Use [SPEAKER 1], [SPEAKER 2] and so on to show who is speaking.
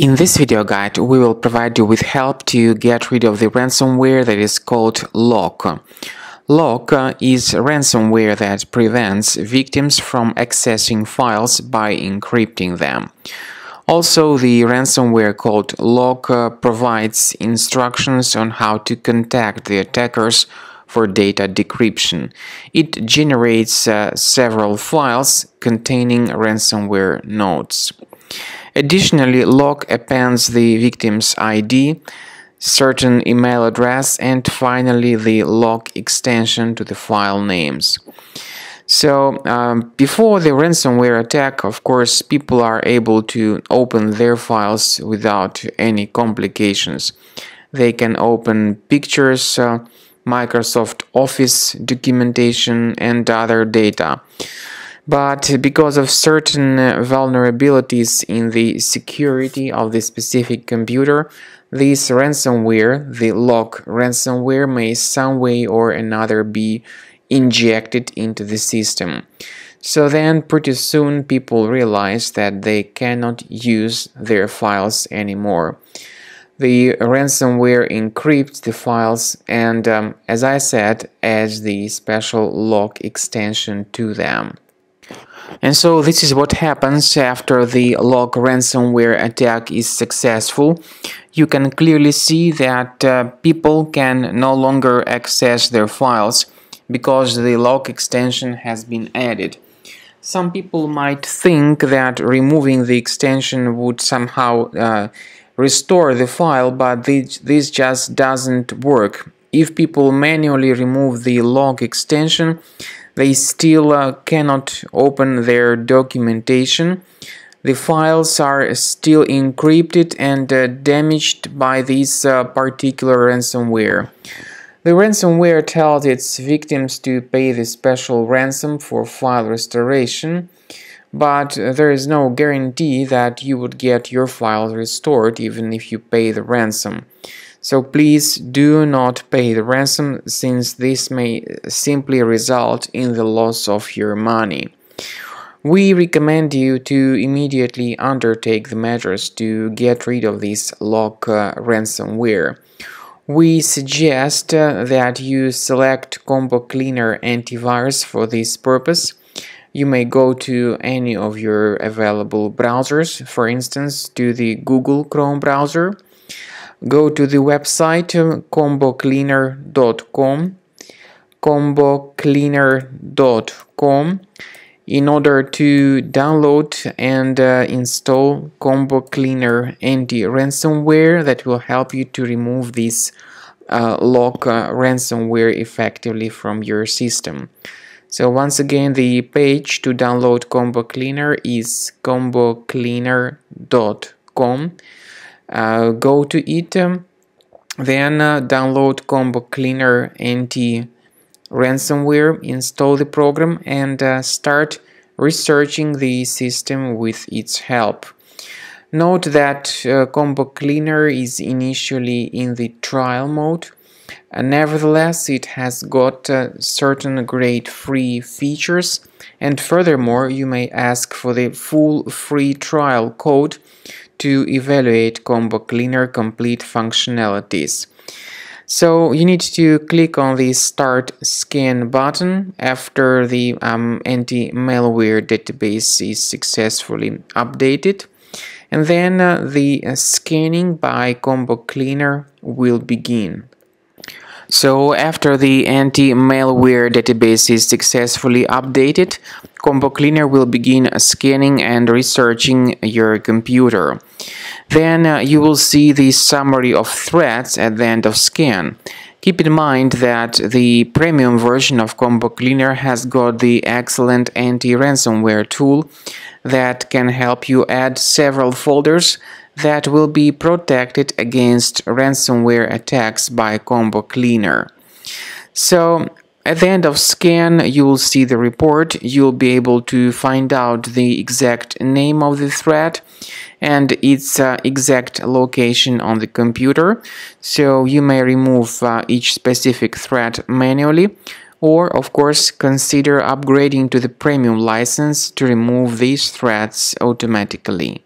[SPEAKER 1] In this video guide, we will provide you with help to get rid of the ransomware that is called lock. Lock uh, is ransomware that prevents victims from accessing files by encrypting them. Also, the ransomware called lock uh, provides instructions on how to contact the attackers for data decryption. It generates uh, several files containing ransomware nodes. Additionally, log appends the victim's ID, certain email address, and finally the log extension to the file names. So um, before the ransomware attack, of course, people are able to open their files without any complications. They can open pictures, uh, Microsoft Office documentation and other data but because of certain uh, vulnerabilities in the security of the specific computer, this ransomware, the lock ransomware, may some way or another be injected into the system. So then pretty soon people realize that they cannot use their files anymore. The ransomware encrypts the files and, um, as I said, adds the special lock extension to them. And so this is what happens after the log ransomware attack is successful. You can clearly see that uh, people can no longer access their files because the log extension has been added. Some people might think that removing the extension would somehow uh, restore the file, but this, this just doesn't work. If people manually remove the log extension, they still uh, cannot open their documentation. The files are still encrypted and uh, damaged by this uh, particular ransomware. The ransomware tells its victims to pay the special ransom for file restoration, but uh, there is no guarantee that you would get your files restored even if you pay the ransom. So please do not pay the ransom since this may simply result in the loss of your money. We recommend you to immediately undertake the measures to get rid of this lock uh, ransomware. We suggest uh, that you select Combo Cleaner antivirus for this purpose. You may go to any of your available browsers, for instance to the Google Chrome browser, Go to the website um, combocleaner.com combocleaner.com in order to download and uh, install combo cleaner anti-ransomware that will help you to remove this uh, lock uh, ransomware effectively from your system so once again the page to download combo cleaner is combocleaner.com uh, go to it, um, then uh, download Combo Cleaner NT ransomware, install the program and uh, start researching the system with its help. Note that uh, Combo Cleaner is initially in the trial mode. Uh, nevertheless, it has got uh, certain great free features and furthermore you may ask for the full free trial code to evaluate Combo Cleaner complete functionalities. So you need to click on the Start Scan button after the um, anti-malware database is successfully updated. And then uh, the uh, scanning by Combo Cleaner will begin. So after the anti-malware database is successfully updated, Combo Cleaner will begin scanning and researching your computer. Then uh, you will see the summary of threats at the end of scan. Keep in mind that the premium version of Combo Cleaner has got the excellent anti-ransomware tool that can help you add several folders that will be protected against ransomware attacks by Combo Cleaner. So at the end of scan, you will see the report, you'll be able to find out the exact name of the threat and its uh, exact location on the computer, so you may remove uh, each specific threat manually or, of course, consider upgrading to the premium license to remove these threats automatically.